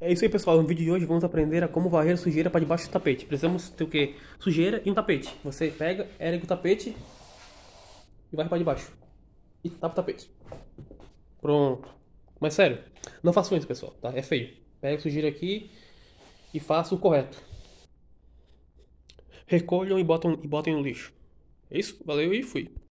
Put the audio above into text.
É isso aí, pessoal. No vídeo de hoje vamos aprender a como varrer sujeira para debaixo do tapete. Precisamos ter o quê? Sujeira e um tapete. Você pega, ergue o tapete e varre para debaixo. E tapa o tapete. Pronto. Mas sério, não façam isso, pessoal, tá? É feio. Pega a sujeira aqui e faça o correto. Recolham e botam, e botem no lixo. É isso? Valeu e fui.